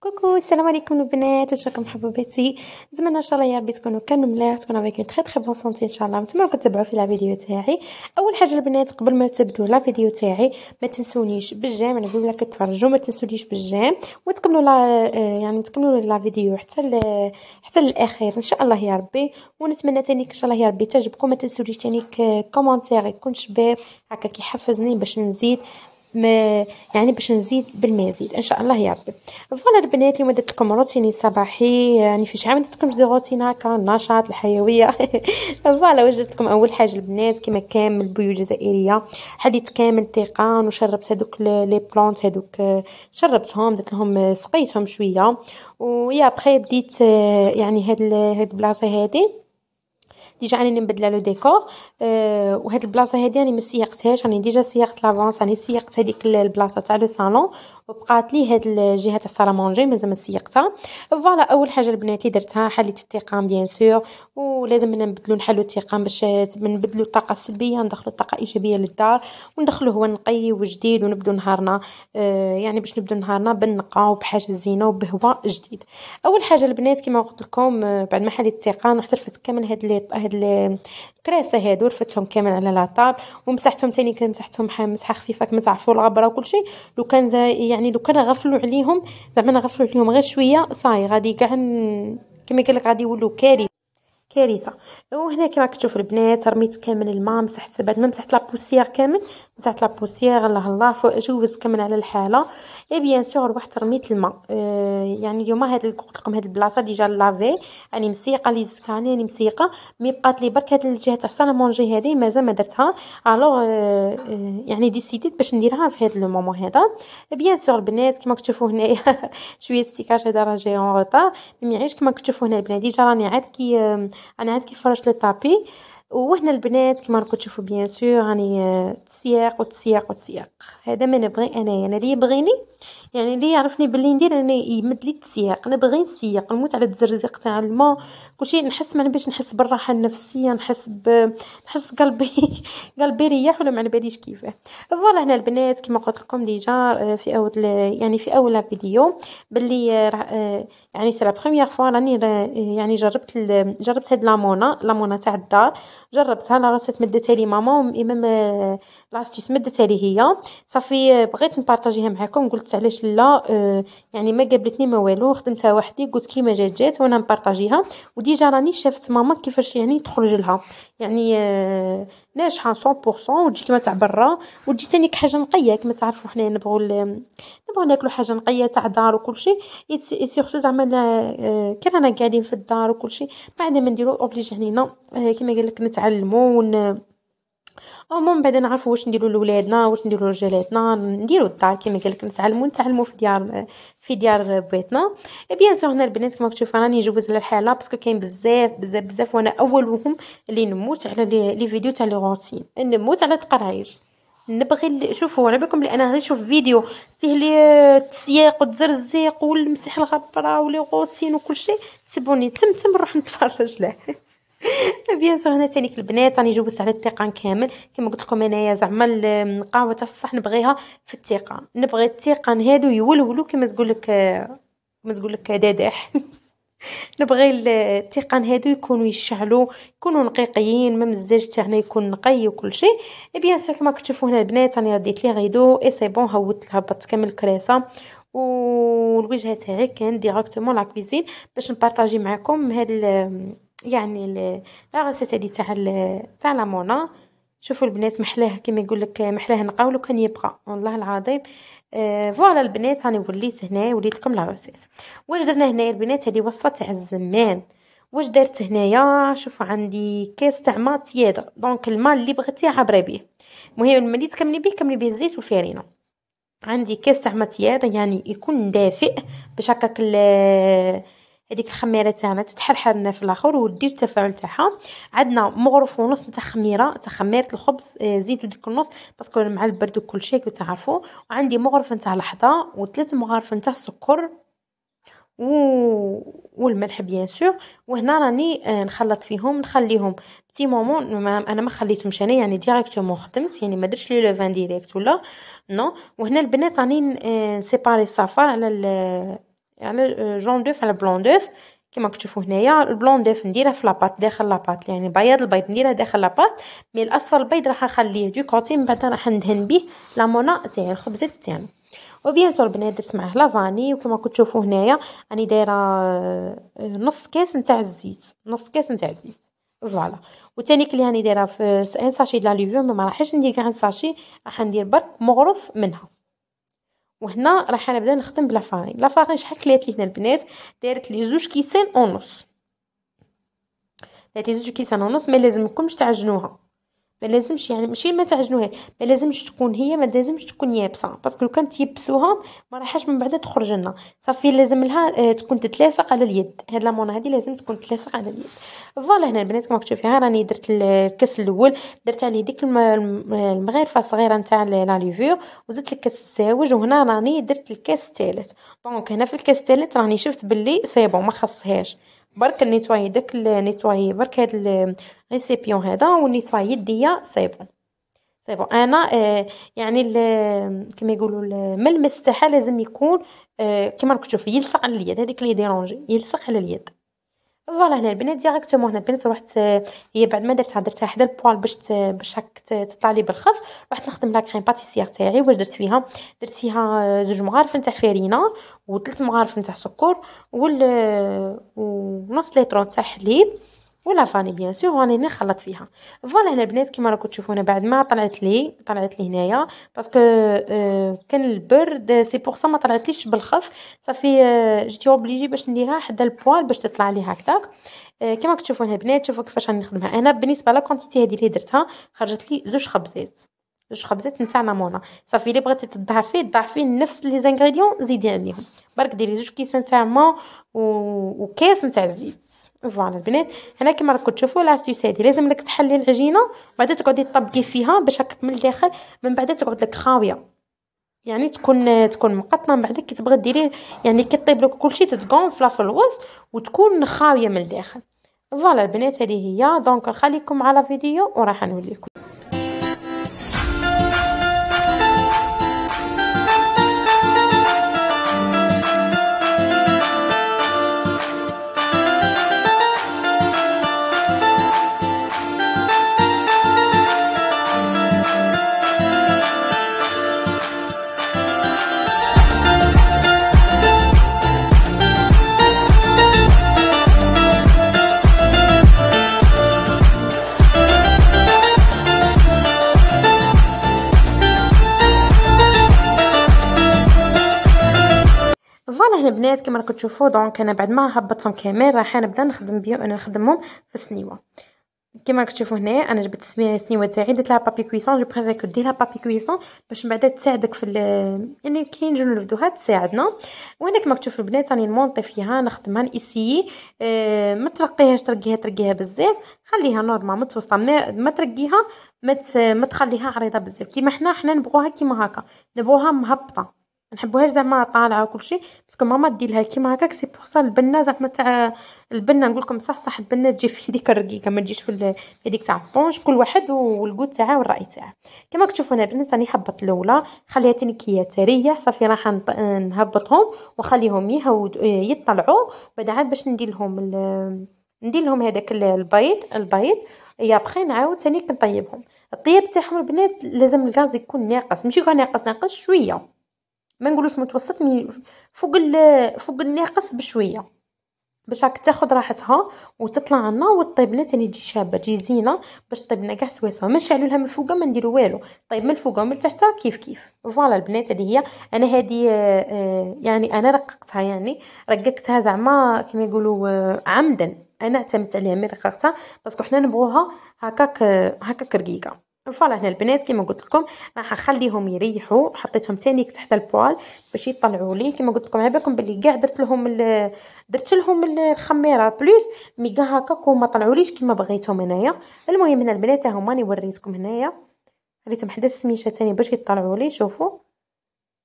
كوكو السلام عليكم البنات واش راكم حبوباتي نتمنى ان شاء الله يا ربي تكونوا كامل ملاح تكونوا افيك تري تري بون سونتي ان شاء الله كما كتبعوا في لا فيديو تاعي اول حاجه البنات قبل ما تبداو لا فيديو تاعي ما تنسونيش بالجام انا قبل كتفرجوا ما تنسونيش بالجام وتكملوا لا آه، يعني تكملوا لا فيديو حتى ل... حتى للاخير ان شاء الله يا ربي ونتمنى ثاني ان شاء الله يا ربي تعجبكم ما تنسونيش ثاني كومونتير آه، يكون شباب هكا كيحفزني باش نزيد ما يعني باش نزيد بالمزيد ان شاء الله يا ربي فوالا البنات اليوم درت لكم روتيني صباحي يعني في شحال ما درت لكمش دي روتين هكا النشاط الحيويه فوالا وجدت لكم اول حاجه البنات كما كامل البيو الجزائريه حليت كامل التيقان وشربت هذوك لي بلونت هذوك شربتهم درت لهم سقيتهم شويه ويا بخي بديت آه، يعني هاد هاد البلاصه هذه ديجا راني نبدل لو ديكور آه، وهاد البلاصه هادي راني ما سيقتهاش راني ديجا سيقت لافونس راني سيقت هذيك البلاصه تاع لو صالون وبقات لي هاد الجهه تاع الصاله مونجي مازال ما سيقتها فوالا اول حاجه البنات اللي درتها حليت التيقان بيان سور ولازم نبدلو نحلو التيقان باش نبدلو الطاقه السلبيه ندخلو الطاقه ايجابيه للدار وندخلو هو نقي وجديد ونبدو نهارنا آه، يعني باش نبدو نهارنا بالنقاء وبحاجه زينه وبهواء جديد اول حاجه البنات كيما قلت لكم آه، بعد ما حليت التيقان وحترفت كامل هاد هاد الكراسه هادو رفتهم كامل على لاطاب ومسحتهم تاني كمسحتهم مسحه خفيفه كما تعرفوا الغبره وكلشي لو كان يعني لو كان غفلوا عليهم زعما نغفلوا عليهم غير شويه صاي غادي كاع كما قال لك غادي يولوا كارثه كارثه وهنا كما كتشوف البنات رميت كامل الماء مسحت بعد ما مسحت لابوسيير كامل مسحت لابوسييغ الله الله جوزت كمل على الحاله اي بيان سور روحت رميت الماء أه يعني اليوم هاد قلت لكم هاد البلاصه ديجا لافي راني يعني مسيقه لي زكاني راني مسيقه مي بقات لي برك هاد الجهه تاع سالا مونجي هادي مازال ما درتها الوغ آه،, أه يعني ديسيديت باش نديرها في هاد لو مومون هذا بيان سور البنات كما تشوفوا هنايا شويه ستيكاج هذا راه جاي اون روطار مي عيش كما تشوفوا هنا البنات ديجا راني عاد كي انا عاد كي فرشت لو طابي وهنا البنات كما راكم تشوفوا بيان سور راني آه، تسياق وتسياق وتسياق هذا ما نبغي انايا انا اللي يبغيني يعني اللي يعرفني باللي ندير انا يمد لي التسياق نبغي نسيق نموت على التزرزيق تاع الماء كلشي نحس ما نبيش نحس بالراحه النفسيه نحس ب... نحس قلبي قلبي يريح ولا ما على كيفاه فوالا هنا البنات كما قلت لكم ديجا آه، في اول يعني في اول فيديو باللي آه، آه، يعني سي لا بروميير فوا راني يعني جربت ال... جربت هاد لامونا لامونا تاع الدار جربتها لا غاست مدتها لي ماما امام لاستيس مدتها لي هي صافي بغيت نبارطاجيها معكم قلت علاش علاش لا آه، يعني ما قابلتني ما والو خدمتها وحدي قلت كيما جات جات وانا نبارطاجيها وديجا راني شافت ماما كيفاش يعني تخرج لها يعني آه، ناجحه 100% وتجي كيما تاع برا وتجي ثاني كحاجه نقيه كما تعرفوا حنايا نبغوا نبغوا ناكلوا حاجه نقيه تاع دار وكل شيء سيرتو زعما آه، كي رانا قاعدين في الدار وكل شيء ما ما نديرو اوبليجي هنا كيما قال لك نتعلموا ون المهم بعدا نعرفوا واش نديروا لولادنا واش نديروا لرجالاتنا نديروا الدار كما قال لك نتعلموا نتعلموا في ديار في ديار بيتنا بيان سور هنا البنات كما تشوفوا راني جوز على الحاله باسكو كاين بزاف بزاف بزاف وانا اولهم اللي نموت على لي فيديو تاع لي روتين نموت على القرايج نبغي شوفوا على بالكم انا غير نشوف فيديو فيه لي التسياق والزرزيق والمسيح الغبره ولي غوتين وكل شيء سيبوني تم تم نروح نتفرج له بيان سور هنا تانيك البنات راني جوزت على التيقان كامل كما قلت لكم انايا زعما القهوه تاع الصح نبغيها في التيقان نبغي التيقان هادو يولولو كما تقول لك كما تقول لك داداح نبغي التيقان هادو يكونوا يشعلوا يكونوا نقيقيين ما الزاج تاعنا يكون نقي وكل شيء بيان سور كما كتشوفوا هنا البنات راني رديت لي غيدو اي سي بون هوت هبطت كامل الكراسه الوجهه تاعي كان ديريكتومون لا كويزين باش نبارطاجي معكم هاد يعني لا غسالة هادي تاع تاع لا مونا شوفوا البنات محلاه كيما يقول لك محلاه نقا ولو كان يبقى والله العظيم آه فوالا البنات راني وليت هنا وليت لكم لا غسالة واش درنا هنايا البنات هذه وصفه تاع الزمان واش درت هنايا شوفوا عندي كاس تاع ما تياد دونك الماء اللي بغيتي عبري بيه المهم ملي تكملي بيه كملي بيه الزيت والفارينه عندي كاس تاع ما تياد يعني يكون دافئ باش هكاك هذيك الخميره تاعنا تتحرحر لنا في الاخر ودير التفاعل تاعها عندنا مغرف ونص تاع خميره تاع خميره الخبز آه، زيدوا ديك النص باسكو مع البرد وكل شيء وتعرفوا وعندي مغرف نتاع لحظه وثلاث مغارف نتاع السكر و... والملح بيان سور وهنا راني آه، نخلط فيهم نخليهم بتي مومون انا ما خليتهمش انا يعني ديريكتومون خدمت يعني ما درتش لي لوفان ديريكت ولا نو وهنا البنات راني آه، نسيباري الصفار على ال... على يعني، آه، جون دوف على بلون دوف كما كتشوفوا هنايا البلون دوف نديره في لاباط داخل لاباط يعني بياض البيض نديره داخل لاباط مي الاصفر البيض راح نخليه دو كوتي من بعد راح ندهن به لامونا تاعي الخبزه تاعي وبيان سور البنات درت معاه لافاني وكما كتشوفوا هنايا راني دايره آه، نص كاس نتاع الزيت نص كاس نتاع الزيت فوالا وتانيك كلي راني دايره في ان ساشي لا ليفيوم ما راحش ندير كاع ساشي راح ندير برك مغرف منها وهنا راح نبدا نخدم بلا فارين لا فارين شحال هنا البنات دارت لي زوج كيسان ونص دارت لي زوج كيسان ونص ما لازمكمش تعجنوها ما لازمش يعني ماشي ما تعجنوها ما لازمش تكون هي ما لازمش تكون يابسه باسكو لو كانت يبسوها ما راحاش من بعد تخرج لنا صافي لازم لها آه، تكون تتلاصق على اليد هاد لامون هادي لازم تكون تتلاصق على اليد فوالا هنا البنات كما فيها راني درت الكاس الاول درت عليه ديك المغرفه الصغيره نتاع لا ليفور وزدت الكاس الزاوج وهنا راني درت الكاس الثالث دونك هنا في الكاس الثالث راني شفت باللي سي بون ما خصهاش برك نيتواي داك نيتواي برك هاد الريسيبيون هذا ونيتواي يديا سي بون سي بون انا آه يعني كما يقولوا الملمس تاعها لازم يكون آه كما راكم تشوفوا يلصق على اليد هذيك اللي ديرونجي يلصق على اليد فوالا هنا البنات ديريكتومون هنا البنات رحت هي بعد ما درتها درتها حدا البوال باش ت... باش هاك تطلع لي بالخف رحت نخدم لا كريم باتيسيير تاعي واش درت فيها درت فيها آه، زوج مغارف نتاع فرينه وثلاث مغارف نتاع سكر آه، ونص لتر نتاع حليب ولا فاني بيان سور راني نخلط فيها فوالا هنا البنات كيما راكم تشوفونا بعد ما طلعت لي طلعت لي هنايا باسكو آه، كان البرد آه، سي بوغ ما طلعتليش بالخف صافي آه، جيت اوبليجي باش نديرها حدا البوال باش تطلع لي هكذاك كيما تشوفوا البنات شوفوا كيفاش راني نخدمها انا بالنسبه لا كونتيتي هذه اللي درتها خرجت لي زوج خبزات جوج خبزات نتاع لامونا صافي اللي بغيتي تضعفي ضعفي نفس لي زانغريديون زيدي عليهم برك ديري زوج كيسان تاع ما و... وكاس نتاع الزيت فوالا البنات هنا كما راكم تشوفوا لاستيوس هذه لازم لك تحلي العجينه بعد تقعدي تطبقي فيها باش هكاك من الداخل من بعد تقعد لك خاويه يعني تكون تكون مقطنه من بعد كي تبغي ديري يعني كي طيب لك كلشي تتقنفلا في الوسط وتكون خاويه من الداخل فوالا البنات هذه هي دونك خليكم على فيديو وراح نوليكم كما راكم تشوفوا دونك انا بعد ما هبطتهم كامل راح نبدا نخدم بيهم انا نخدمهم في السنيوه كما راكم تشوفوا هنايا انا جبت السنيوه تاعي درت لها بابي كويسون جو بريفير كو دير لها بابي كويسون باش من بعد تساعدك في يعني كي نجيو نرفدوها تساعدنا وانا كما تشوفوا البنات راني نمونطي فيها نخدمها نسيي اه ما ترقيهاش ترقيها ترقيها بزاف خليها نورمال متوسطه ما, ما ترقيها ما تخليها عريضه بزاف كيما حنا حنا نبغوها كيما هكا نبغوها مهبطه نحبوها زعما طالعه وكلشي باسكو ماما لها كيما هكاك سي بوغ سا البنه زعما تاع البنه نقول لكم صح صح البنه تجي في هذيك الرقيقه ما تجيش في هذيك تاع الطونج كل واحد والقوت تاعه والراي تاعه كما تشوفوا هنا البنه راني حبط الاولى خليها تنكيه تريح صافي راح نهبطهم وخليهم يهود يطلعوا بعد عاد باش ندير لهم ندير لهم هذاك البيض البيض يا بخي نعاود ثاني كنطيبهم الطياب تاعهم البنات لازم الغاز يكون ناقص ماشي كاع ناقص ناقص شويه ما نقولوش متوسط مي فوق فوق الناقص بشويه باش راك تاخذ راحتها وتطلع لنا وتطيب لنا ثاني تجي شابه تجي زينه باش طيبنا لنا كاع سويسها ما نشعلو لها من فوق ما نديرو والو طيب من فوق ومن تحتها كيف كيف فوالا البنات هذه هي انا هذه آه، آه، يعني انا رققتها يعني رققتها زعما كما يقولوا آه، عمدا انا اعتمدت عليها ملي رققتها باسكو حنا نبغوها هكاك هكاك رقيقه فوالا هنا البنات كيما قلت لكم راح نخليهم يريحوا حطيتهم ثاني تحت البوال باش يطلعوا لي كيما قلت لكم بالكم باللي كاع درت لهم درت لهم الخميره بلوس مي كاع هكاك وما طلعوليش كيما بغيتهم هنايا المهم هنا البنات هما راني وريتكم هنايا خليتهم حدا السميشه تاني باش يطلعوا لي شوفوا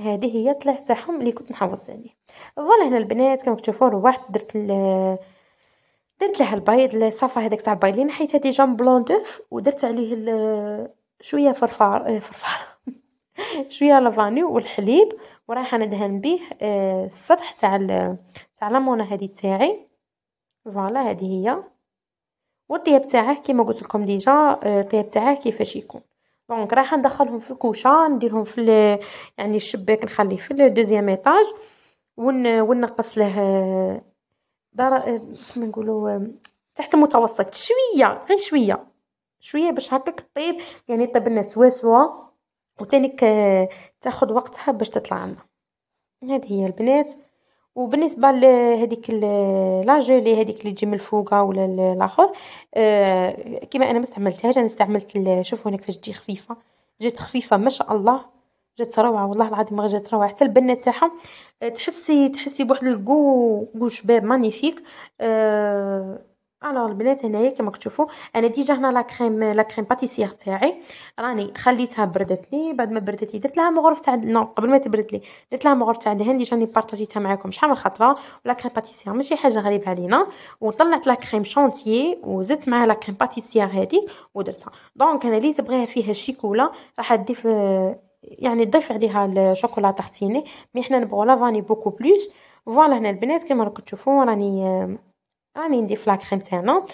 هذه هي طلعت تاعهم اللي كنت نحوص عليه فوالا هنا البنات كما تشوفوا روحت درت درت له البيض الصفر هذاك تاع البيض حيت ديجا دوف ودرت عليه شويه فرفار آه، فرفار شويه لافاني والحليب ورايحه ندهن به آه، السطح تاع تاع لامونه هذه تاعي فوالا هذه هي والطياب تاعه كيما قلت لكم ديجا آه، الطياب تاعه كيفاش يكون دونك راح ندخلهم في الكوشه نديرهم في يعني الشباك نخليه في الدوزيام ايطاج ونقص له دار كما آه، نقولوا آه، تحت المتوسط شويه غير شويه شويه باش هكاك طيب يعني طيب لنا سوا سوا وتانيك تاخذ وقتها باش تطلع لنا هذه هي البنات وبالنسبه لهذيك لا جولي هذيك اللي تجي من الفوق ولا الاخر آه كما انا ما استعملتهاش انا استعملت شوفوا هنا كيفاش تجي خفيفه جات خفيفه ما شاء الله جات روعه والله العظيم ما جات روعه حتى البنه تاعها آه، تحسي تحسي بواحد الكو كو شباب مانيفيك أه الوغ البنات هنايا كما كتشوفوا انا ديجا هنا لا كريم لا كريم باتيسير تاعي راني خليتها بردت لي بعد ما بردت لي درت لها مغرف تاع نو قبل ما تبرد لي درت لها مغرف تاع الهند ديجا راني بارطاجيتها معاكم شحال من خطره ولا كريم باتيسير ماشي حاجه غريبه علينا وطلعت لا كريم شونتي وزدت معها لا كريم باتيسير هذه ودرتها دونك انا اللي تبغيها فيها الشيكولا راح تضيف آه، يعني تضيف عليها الشوكولا تختيني مي حنا نبغو لافاني بوكو بلوس فوالا هنا البنات كيما راكم تشوفوا راني آه، راني نضيف لاكريم تاعنا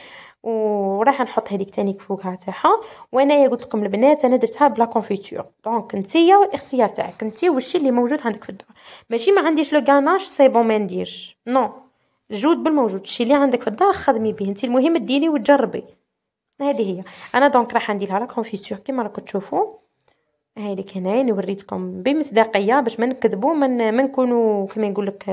وراح نحط هذيك ثاني فوقها تاعها وانايا قلت لكم البنات انا درتها بلا كونفيتور دونك نتيا والاختيار تاعك انتي والشي اللي موجود عندك في الدار ماشي ما عنديش لو غاناش سي بون ما نديرش نو جود بالموجود الشي اللي عندك في الدار خدمي به انت المهم ديري وتجربي هذه هي انا دونك راح لها لا كونفيتور كيما راكم تشوفوا هايليك هنايا وريتكم بمصداقيه باش ما نكذبوا ما نكونوا كما يقول لك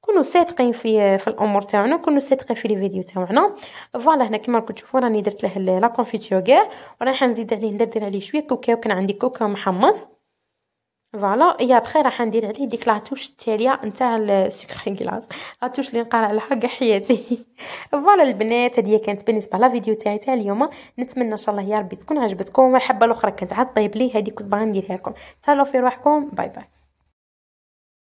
كونوا صادقين في في الامور تاعنا كونوا صادقين في لي فيديو تاعنا فوالا هنا كما راكم تشوفوا راني درت له لا كونفيتيو كاع وراح نزيد عليه ندردر عليه شويه كوكا وكان عندي كوكا محمص فوالا اي ابخي راح ندير عليه ديك لاطوش التاليه نتاع السكري كلاص لاطوش اللي نقرا عليها حق حياتي فوالا البنات هذه كانت بالنسبه لا فيديو تاعي تاع اليوم نتمنى ان شاء الله يا ربي تكون عجبتكم والحبه الاخرى كانت عاد طيب لي هذه كنت باغي نديرها لكم تهلاو في روحكم باي باي